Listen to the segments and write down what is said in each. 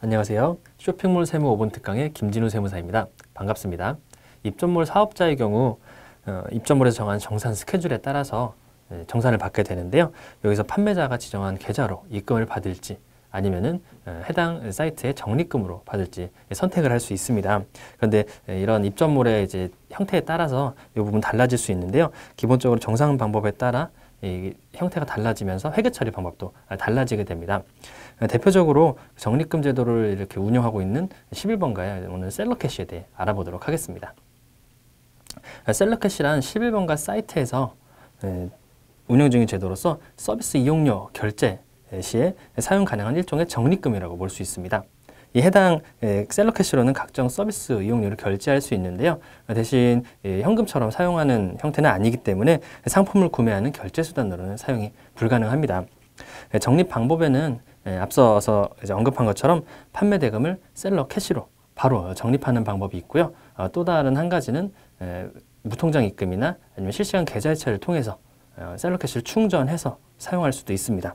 안녕하세요. 쇼핑몰 세무 5분 특강의 김진우 세무사입니다. 반갑습니다. 입점몰 사업자의 경우 어, 입점몰에서 정한 정산 스케줄에 따라서 예, 정산을 받게 되는데요. 여기서 판매자가 지정한 계좌로 입금을 받을지 아니면은 어, 해당 사이트의 적립금으로 받을지 선택을 할 수 있습니다. 그런데 예, 이런 입점몰의 이제 형태에 따라서 이 부분 달라질 수 있는데요. 기본적으로 정산 방법에 따라 이 형태가 달라지면서 회계 처리 방법도 달라지게 됩니다. 대표적으로 적립금 제도를 이렇게 운영하고 있는 11번가에 오늘 셀러캐시에 대해 알아보도록 하겠습니다. 셀러캐시란 11번가 사이트에서 운영 중인 제도로서 서비스 이용료 결제 시에 사용 가능한 일종의 적립금이라고 볼 수 있습니다. 이 해당 예, 셀러 캐시로는 각종 서비스 이용료를 결제할 수 있는데요. 대신 예, 현금처럼 사용하는 형태는 아니기 때문에 상품을 구매하는 결제 수단으로는 사용이 불가능합니다. 예, 적립 방법에는 앞서서 언급한 것처럼 판매 대금을 셀러 캐시로 바로 적립하는 방법이 있고요. 어, 또 다른 한 가지는 무통장 입금이나 아니면 실시간 계좌이체를 통해서 어, 셀러 캐시를 충전해서 사용할 수도 있습니다.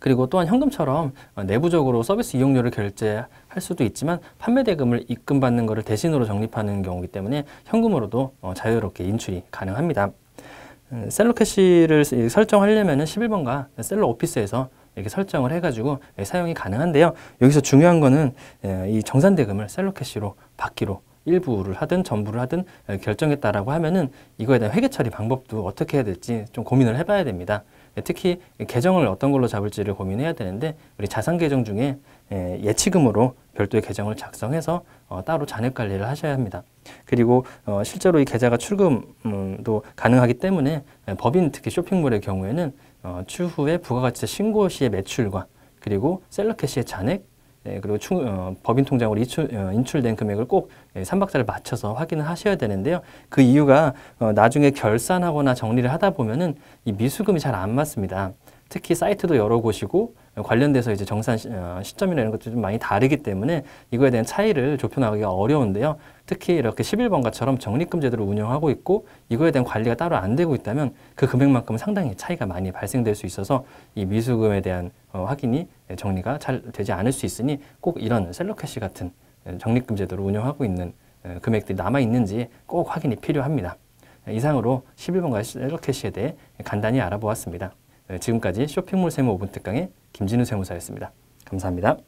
그리고 또한 현금처럼 어, 내부적으로 서비스 이용료를 결제할 수도 있지만 판매 대금을 입금받는 것을 대신으로 적립하는 경우이기 때문에 현금으로도 어, 자유롭게 인출이 가능합니다. 음, 셀러 캐시를 설정하려면 11번가 셀러 오피스에서 이렇게 설정을 해가지고 예, 사용이 가능한데요. 여기서 중요한 거는 예, 이 정산 대금을 셀러 캐시로 받기로 일부를 하든 전부를 하든 예, 결정했다라고 하면은 이거에 대한 회계 처리 방법도 어떻게 해야 될지 좀 고민을 해봐야 됩니다. 예, 특히 계정을 어떤 걸로 잡을지를 고민해야 되는데 우리 자산 계정 중에 예, 예치금으로 별도의 계정을 작성해서 어, 따로 잔액 관리를 하셔야 합니다. 그리고 어, 실제로 이 계좌가 출금도 가능하기 때문에 예, 법인 특히 쇼핑몰의 경우에는 어, 추후에 부가가치 신고 시의 매출과 그리고 셀러 캐시의 잔액 예, 그리고 충, 어, 법인 통장으로 인출, 어, 인출된 금액을 꼭 예, 3박자를 맞춰서 확인을 하셔야 되는데요. 그 이유가 어, 나중에 결산하거나 정리를 하다 보면은 이 미수금이 잘 안 맞습니다. 특히 사이트도 여러 곳이고 어, 관련돼서 이제 정산 시, 어, 점이나 이런 것도좀 많이 다르기 때문에 이거에 대한 차이를 좁혀나가기가 어려운데요. 특히 이렇게 11번가처럼 적립금 제도를 운영하고 있고 이거에 대한 관리가 따로 안 되고 있다면 그 금액만큼은 상당히 차이가 많이 발생될 수 있어서 이 미수금에 대한 어, 확인이 정리가 잘 되지 않을 수 있으니 꼭 이런 셀러캐시 같은 적립금 제도를 운영하고 있는 금액들이 남아있는지 꼭 확인이 필요합니다. 이상으로 11번가 셀러캐시에 대해 간단히 알아보았습니다. 네, 지금까지 쇼핑몰 세무 5분 특강의 김진우 세무사였습니다. 감사합니다.